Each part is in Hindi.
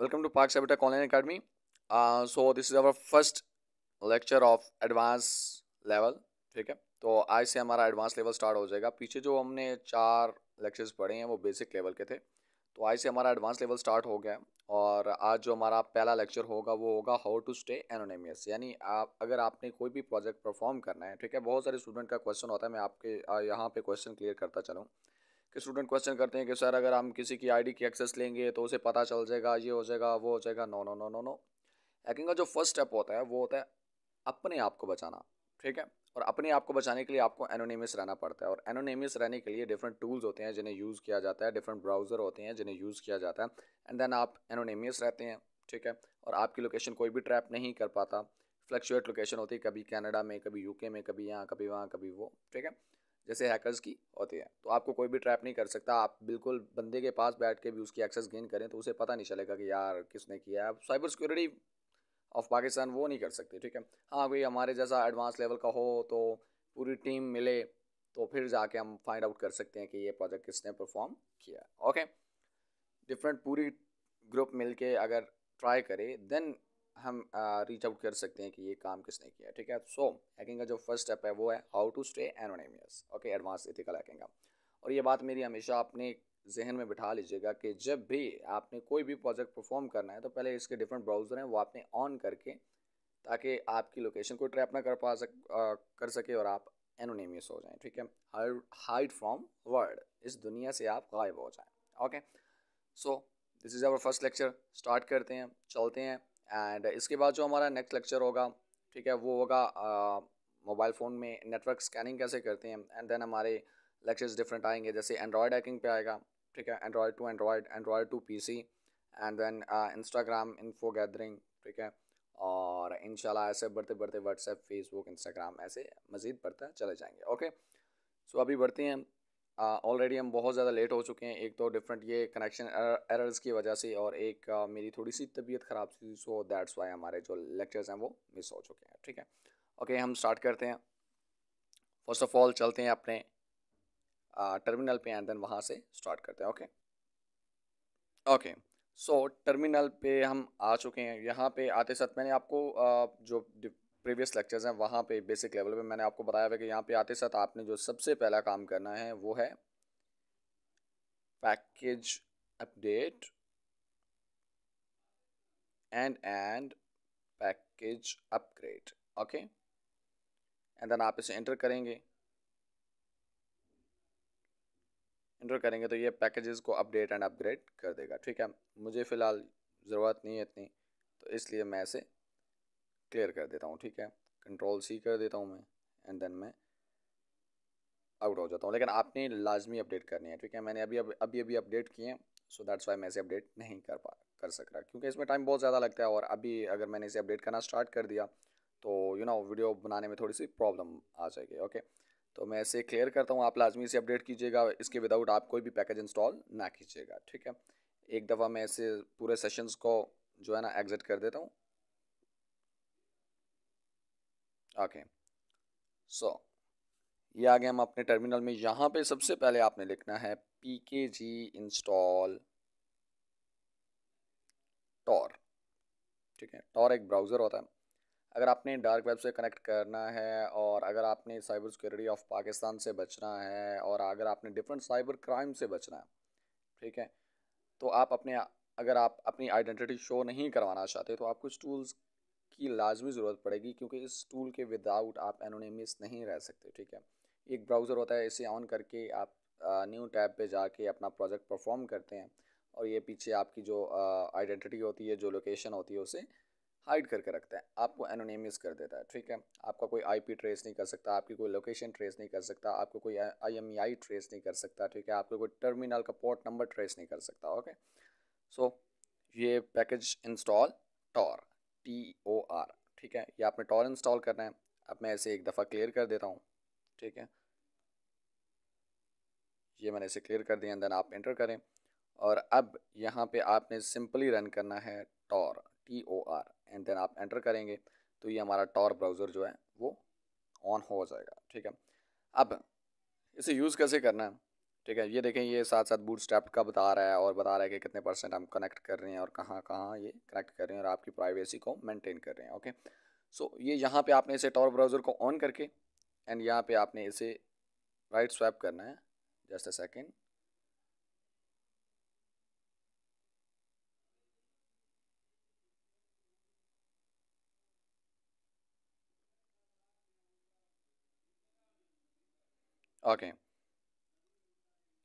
Welcome to park Sabotage online academy so this is our first lecture of advance level ठीक है तो आज से हमारा एडवांस लेवल स्टार्ट हो जाएगा पीछे जो हमने चार लेक्चर्स पढ़े हैं वो बेसिक लेवल के थे तो आज से हमारा एडवांस लेवल स्टार्ट हो गया और आज जो हमारा पहला लेक्चर होगा वो होगा हाउ टू स्टे एनोनेमियस यानी आप अगर आपने कोई भी प्रोजेक्ट परफॉर्म करना है ठीक है बहुत सारे स्टूडेंट का क्वेश्चन होता है मैं आपके यहाँ पर क्वेश्चन क्लियर करता चलूँ कि स्टूडेंट क्वेश्चन करते हैं कि सर अगर हम किसी की आईडी की एक्सेस लेंगे तो उसे पता चल जाएगा ये हो जाएगा वो हो जाएगा no no no no no hacking का जो फर्स्ट स्टेप होता है वो होता है अपने आप को बचाना ठीक है और अपने आप को बचाने के लिए आपको एनोनीमस रहना पड़ता है और एनोनीमस रहने के लिए डिफरेंट टूल्स होते हैं जिन्हें यूज़ किया जाता है डिफरेंट ब्राउज़र होते हैं जिन्हें यूज़ किया जाता है एंड देन आप एनोनीमस रहते हैं ठीक है और आपकी लोकेशन कोई भी ट्रैप नहीं कर पाता फ्लक्चुएट लोकेशन होती है कभी कनाडा में कभी यूके में कभी यहाँ कभी वहाँ कभी वो ठीक है जैसे हैकर्स की होती है तो आपको कोई भी ट्रैप नहीं कर सकता आप बिल्कुल बंदे के पास बैठ के भी उसकी एक्सेस गेन करें तो उसे पता नहीं चलेगा कि यार किसने किया है साइबर सिक्योरिटी ऑफ पाकिस्तान वो नहीं कर सकते ठीक है हाँ भाई हमारे जैसा एडवांस लेवल का हो तो पूरी टीम मिले तो फिर जाके हम फाइंड आउट कर सकते हैं कि ये प्रोजेक्ट किसने परफॉर्म किया ओके डिफरेंट पूरी ग्रुप मिलके अगर ट्राई करे देन हम रीच आउट कर सकते हैं कि ये काम किसने किया ठीक है सो हैकिंग का जो फर्स्ट स्टेप है वो है how to stay anonymous okay advance ethical hacking का और ये बात मेरी हमेशा अपने जहन में बिठा लीजिएगा कि जब भी आपने कोई भी प्रोजेक्ट परफॉर्म करना है तो पहले इसके डिफरेंट ब्राउज़र हैं वो आपने ऑन करके ताकि आपकी लोकेशन को ट्रैप ना कर पा सक आ, कर सके और आप एनोनेमियस हो जाएं ठीक है हाइड फ्रॉम वर्ल्ड इस दुनिया से आप गायब हो जाएं okay so this is our first lecture start करते हैं चलते हैं एंड इसके बाद जो हमारा नेक्स्ट लेक्चर होगा ठीक है वो होगा मोबाइल फ़ोन में नेटवर्क स्कैनिंग कैसे करते हैं एंड देन हमारे लेक्चर्स डिफरेंट आएंगे जैसे एंड्रॉयड हैकिंग पे आएगा ठीक है android to android android to PC and then Instagram info gathering ठीक है और इन ऐसे बढ़ते बढ़ते व्हाट्सएप फेसबुक इंस्टाग्राम ऐसे मज़ीद बढ़ता चले जाएंगे ओके सो so, अभी बढ़ते हैं ऑलरेडी हम बहुत ज़्यादा लेट हो चुके हैं एक तो डिफरेंट ये कनेक्शन एरर्स er, की वजह से और एक uh, मेरी थोड़ी सी तबीयत ख़राब थी सो दैट्स वाई हमारे जो लेक्चर्स हैं वो मिस हो चुके हैं ठीक है ओके okay, हम स्टार्ट करते हैं फर्स्ट ऑफ ऑल चलते हैं अपने टर्मिनल पे एंड देन वहाँ से स्टार्ट करते हैं ओके ओके सो टर्मिनल पे हम आ चुके हैं यहाँ पे आते साथ मैंने आपको uh, जो प्रीवियस लेक्चर्स हैं वहाँ पे बेसिक लेवल पे मैंने आपको बताया हुआ कि यहाँ पे आते साथ आपने जो सबसे पहला काम करना है वो है package update and and package upgrade okay and then आप इसे एंटर करेंगे इंटर करेंगे तो ये पैकेजेस को अपडेट एंड अपग्रेड कर देगा ठीक है मुझे फ़िलहाल ज़रूरत नहीं है इतनी तो इसलिए मैं इसे क्लियर कर देता हूँ ठीक है कंट्रोल सी कर देता हूँ मैं एंड देन मैं आउट हो जाता हूँ लेकिन आपने लाजमी अपडेट करनी है ठीक है मैंने अभी अभी अभी अभी अपडेट किए हैं सो दैट्स वाई मैं इसे अपडेट नहीं कर पा कर सक रहा क्योंकि इसमें टाइम बहुत ज़्यादा लगता है और अभी अगर मैंने इसे अपडेट करना स्टार्ट कर दिया तो यू नो वीडियो बनाने में थोड़ी सी प्रॉब्लम आ जाएगी ओके तो मैं इसे क्लियर करता हूँ आप लाजमी इसे अपडेट कीजिएगा इसके विदाउट आप कोई भी पैकेज इंस्टॉल ना कीजिएगा ठीक है एक दफ़ा मैं इसे पूरे सेशंस को जो है ना एग्ज़िट कर देता हूँ ओके सो ये आ गए हम अपने टर्मिनल में यहाँ पे सबसे पहले आपने लिखना है पी के जी इंस्टॉल टॉर ठीक है टॉर एक ब्राउज़र होता है अगर आपने डार्क वेब से कनेक्ट करना है और अगर आपने साइबर सिक्योरिटी ऑफ पाकिस्तान से बचना है और अगर आपने डिफरेंट साइबर क्राइम से बचना है ठीक है तो आप अपने अगर आप अपनी आइडेंटिटी शो नहीं करवाना चाहते तो आप कुछ टूल्स की लाजमी ज़रूरत पड़ेगी क्योंकि इस टूल के विदाउट आप एनोनिमस नहीं रह सकते ठीक है एक ब्राउज़र होता है इसे ऑन करके आप न्यू टैब पे जाके अपना प्रोजेक्ट परफॉर्म करते हैं और ये पीछे आपकी जो आइडेंटिटी होती है जो लोकेशन होती है उसे हाइड करके रखता है आपको एनोनिमस कर देता है ठीक है आपका कोई आईपी ट्रेस नहीं कर सकता आपकी कोई लोकेशन ट्रेस नहीं कर सकता आपको कोई आईएमईआई ट्रेस e नहीं कर सकता ठीक है आपको कोई टर्मिनल का पोर्ट नंबर ट्रेस नहीं कर सकता ओके सो so, ये package install Tor T O R ठीक है ये आपने टॉर इंस्टॉल करना है अब मैं इसे एक दफ़ा क्लियर कर देता हूँ ठीक है ये मैंने इसे क्लियर कर दिया देन आप इंटर करें और अब यहाँ पे आपने सिंपली रन करना है Tor T O R and then आप एंटर करेंगे तो ये हमारा टॉर ब्राउज़र जो है वो ऑन हो जाएगा ठीक है अब इसे यूज़ कैसे करना है ठीक है ये देखें ये साथ साथ बूट स्टेप का बता रहा है और बता रहा है कि कितने परसेंट हम कनेक्ट कर रहे हैं और कहाँ कहाँ ये कनेक्ट कर रहे हैं और आपकी प्राइवेसी को मेनटेन कर रहे हैं ओके सो so, ये यहाँ पर आपने इसे टॉर ब्राउज़र को ऑन करके एंड यहाँ पर आपने इसे राइट स्वैप करना है just a second okay okay.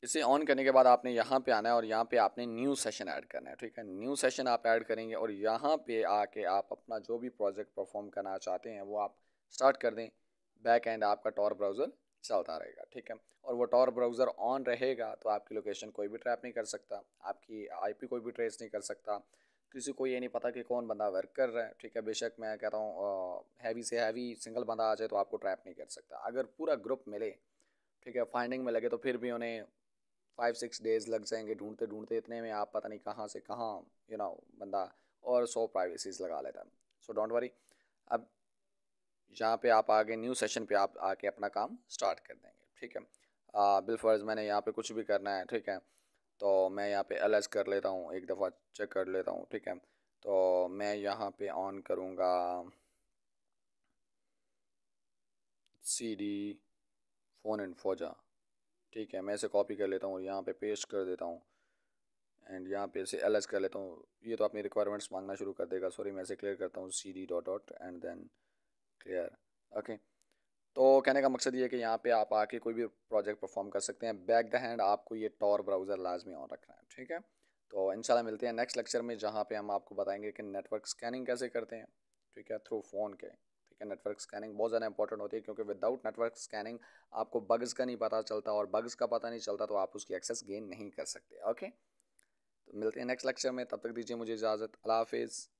इसे ऑन करने के बाद आपने यहाँ पे आना है और यहाँ पे आपने न्यू सेशन ऐड करना है ठीक है न्यू सेशन आप ऐड करेंगे और यहाँ पे आके आप अपना जो भी प्रोजेक्ट परफॉर्म करना चाहते हैं वो आप स्टार्ट कर दें बैक एंड आपका टॉर ब्राउज़र चलता रहेगा ठीक है और वो टॉर ब्राउज़र ऑन रहेगा तो आपकी लोकेशन कोई भी ट्रैप नहीं कर सकता आपकी आई कोई भी ट्रेस नहीं कर सकता किसी को ये नहीं पता कि कौन बंदा वर्क कर रहा है ठीक है बेशक मैं कहता हूँ हैवी से हैवी सिंगल बंदा आ जाए तो आपको ट्रैप नहीं कर सकता अगर पूरा ग्रुप मिले ठीक है फाइंडिंग में लगे तो फिर भी उन्हें फाइव सिक्स डेज लग जाएंगे ढूंढते ढूंढते इतने में आप पता नहीं कहाँ से कहाँ यू नो बंदा और सौ प्राइवेसीज लगा लेता है सो डोंट वरी अब यहाँ पे आप आगे न्यू सेशन पे आप आके अपना काम स्टार्ट कर देंगे ठीक है बिलफर्ज मैंने यहाँ पे कुछ भी करना है ठीक है तो मैं यहाँ पे एल कर लेता हूँ एक दफ़ा चेक कर लेता हूँ ठीक है तो मैं यहाँ पे ऑन करूँगा सी डी फ़ोन एंड फोजा ठीक है मैं इसे कॉपी कर लेता हूँ और यहाँ पे पेस्ट कर देता हूँ एंड यहाँ पे इसे एल कर लेता हूँ ये तो अपनी रिक्वायरमेंट्स मांगना शुरू कर देगा सॉरी मैं इसे क्लियर करता हूँ C D dot dot and then clear okay तो कहने का मकसद ये है कि यहाँ पे आप आके कोई भी प्रोजेक्ट परफॉर्म कर सकते हैं बैक द हैंड आपको ये टॉर ब्राउज़र लाजमी ऑन रखना है ठीक है तो इन मिलते हैं नेक्स्ट लेक्चर में जहाँ पर हम आपको बताएँगे कि नेटवर्क स्कैनिंग कैसे करते हैं ठीक है थ्रू फ़ोन के है नेटवर्क स्कैनिंग बहुत ज़्यादा इंपॉर्टेंट होती है क्योंकि विदाउट नेटवर्क स्कैनिंग आपको बग्स का नहीं पता चलता और बग्स का पता नहीं चलता तो आप उसकी एक्सेस गेन नहीं कर सकते ओके तो मिलते हैं नेक्स्ट लेक्चर में तब तक दीजिए मुझे इजाज़त अला हाफिज़